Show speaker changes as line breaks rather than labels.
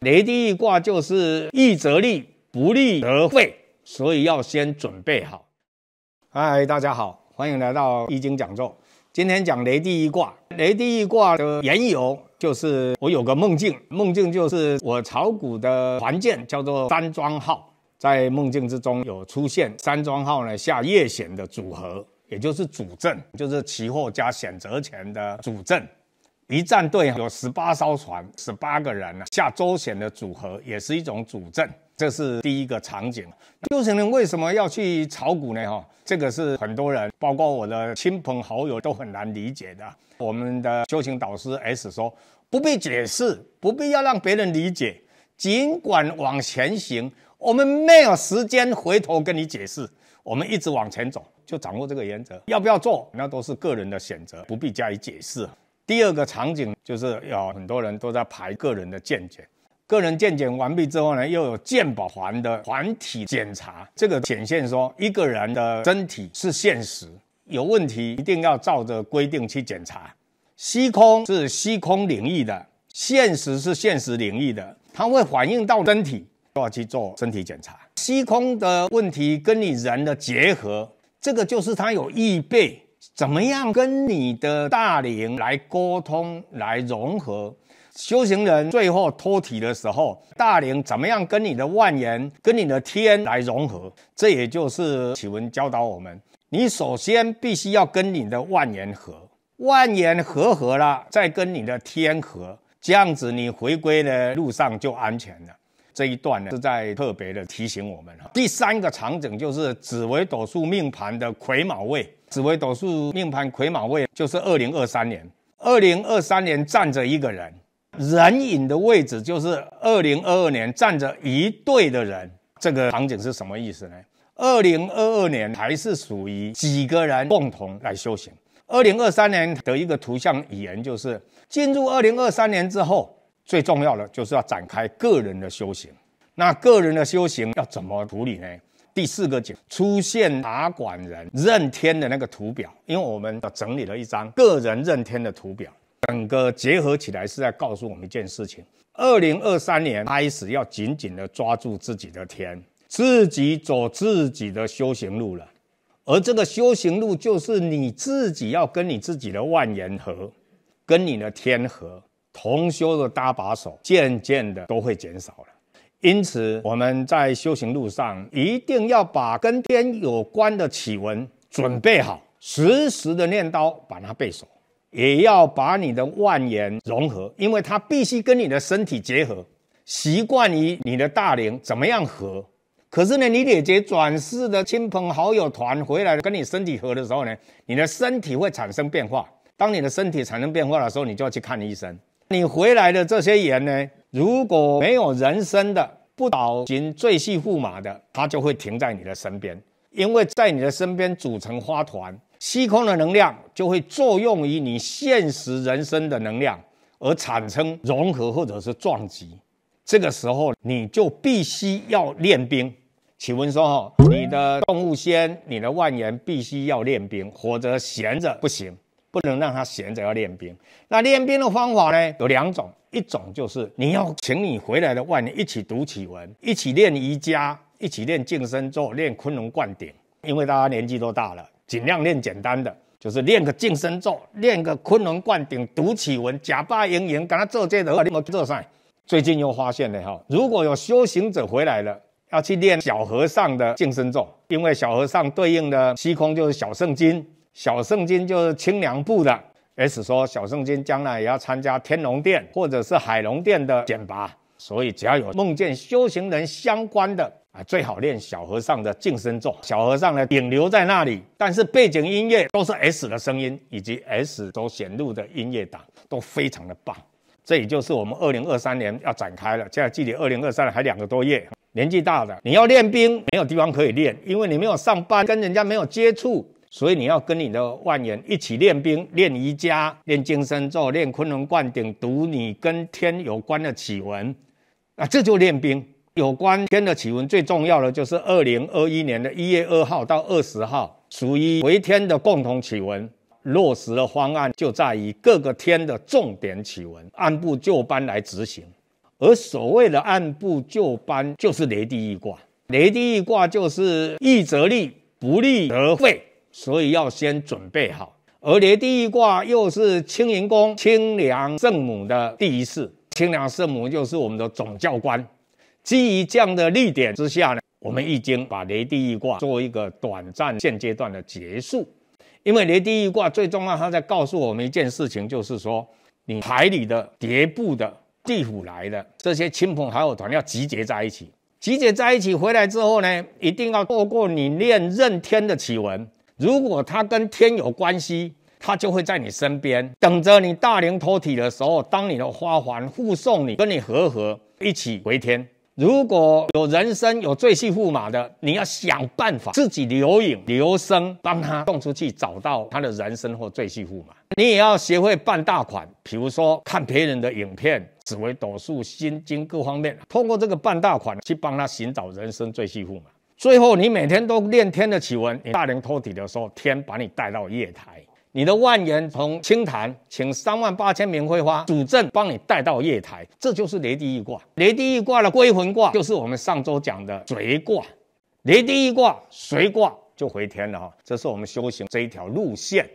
雷地一卦就是易则立，不立则废，所以要先准备好。嗨，大家好，欢迎来到易经讲座。今天讲雷地一卦，雷地一卦的缘由就是我有个梦境，梦境就是我炒股的环境叫做山庄号。在梦境之中有出现山庄号呢下夜险的组合，也就是主阵，就是期货加选择权的主阵。一战队有十八艘船，十八个人呢下周险的组合也是一种主阵。这是第一个场景。修行人为什么要去炒股呢？哈，这个是很多人，包括我的亲朋好友都很难理解的。我们的修行导师 S 说：“不必解释，不必要让别人理解，尽管往前行。”我们没有时间回头跟你解释，我们一直往前走，就掌握这个原则。要不要做，那都是个人的选择，不必加以解释。第二个场景就是有很多人都在排个人的见解，个人见解完毕之后呢，又有鉴宝环的环体检查。这个显现说，一个人的身体是现实，有问题一定要照着规定去检查。虚空是虚空领域的，现实是现实领域的，它会反映到身体。都要去做身体检查，虚空的问题跟你人的结合，这个就是它有预备。怎么样跟你的大灵来沟通、来融合？修行人最后脱体的时候，大灵怎么样跟你的万言、跟你的天来融合？这也就是启文教导我们：你首先必须要跟你的万言合，万言合合了，再跟你的天合，这样子你回归的路上就安全了。这一段呢是在特别的提醒我们哈。第三个场景就是紫微斗数命盘的癸卯位，紫微斗数命盘癸卯位就是二零二三年，二零二三年站着一个人，人影的位置就是二零二二年站着一队的人，这个场景是什么意思呢？二零二二年还是属于几个人共同来修行，二零二三年的一个图像语言就是进入二零二三年之后。最重要的就是要展开个人的修行，那个人的修行要怎么处理呢？第四个点出现打管人任天的那个图表，因为我们要整理了一张个人任天的图表，整个结合起来是在告诉我们一件事情：，二零二三年开始要紧紧的抓住自己的天，自己走自己的修行路了，而这个修行路就是你自己要跟你自己的万言和，跟你的天和。同修的搭把手，渐渐的都会减少了。因此，我们在修行路上一定要把跟天有关的企文准备好，时时的念叨，把它背熟，也要把你的万言融合，因为它必须跟你的身体结合，习惯于你的大灵怎么样合。可是呢，你姐姐转世的亲朋好友团回来，跟你身体合的时候呢，你的身体会产生变化。当你的身体产生变化的时候，你就要去看医生。你回来的这些盐呢，如果没有人生的不倒行最细驸马的，它就会停在你的身边，因为在你的身边组成花团，虚空的能量就会作用于你现实人生的能量，而产生融合或者是撞击。这个时候你就必须要练兵。请问说哈，你的动物仙、你的万言必须要练兵，或者闲着不行。不能让他闲着，要练兵。那练兵的方法呢？有两种，一种就是你要请你回来的外人一起读启文，一起练瑜伽，一起练净身咒，练昆仑灌顶。因为大家年纪都大了，尽量练简单的，就是练个净身咒，练个昆仑灌顶，读启文，假扮营营。跟他做这的话，你们做啥？最近又发现了哈，如果有修行者回来了，要去练小和尚的净身咒，因为小和尚对应的虚空就是小圣经。小圣经就是清凉部的 S 说，小圣经将来也要参加天龙殿或者是海龙殿的选拔，所以只要有梦见修行人相关的啊，最好练小和尚的净身咒。小和尚呢，顶留在那里，但是背景音乐都是 S 的声音，以及 S 所显露的音乐档都非常的棒。这也就是我们二零二三年要展开了，现在距离二零二三年还两个多月，年纪大的你要练兵没有地方可以练，因为你没有上班，跟人家没有接触。所以你要跟你的万元一起练兵、练瑜伽、练金身咒、练昆仑灌顶，读你跟天有关的启文，啊，这就练兵。有关天的启文最重要的就是二零二一年的一月二号到二十号属于为天的共同启文。落实的方案就在于各个天的重点启文，按部就班来执行。而所谓的按部就班，就是雷地一卦。雷地一卦就是易则利，不利则废。所以要先准备好。而雷第一卦又是清盈宫清凉圣母的第一式，清凉圣母就是我们的总教官。基于这样的立点之下呢，我们已经把雷地一卦做一个短暂现阶段的结束。因为雷地一卦最重要，它在告诉我们一件事情，就是说你海里的迭部的地府来的这些亲朋好友团要集结在一起，集结在一起回来之后呢，一定要透过你念任天的启文。如果他跟天有关系，他就会在你身边等着你大灵脱体的时候，当你的花环护送你，跟你合合一起回天。如果有人生有最婿驸马的，你要想办法自己留影留声，帮他送出去，找到他的人生或最婿驸马。你也要学会办大款，比如说看别人的影片、紫薇斗数、心经各方面，通过这个办大款去帮他寻找人生最婿驸马。最后，你每天都练天的奇闻，你大灵托体的时候，天把你带到夜台，你的万言从清潭请三万八千名会花主阵帮你带到夜台，这就是雷地一卦。雷地一卦的归魂卦就是我们上周讲的随卦。雷地一卦，随卦就回天了哈，这是我们修行这一条路线。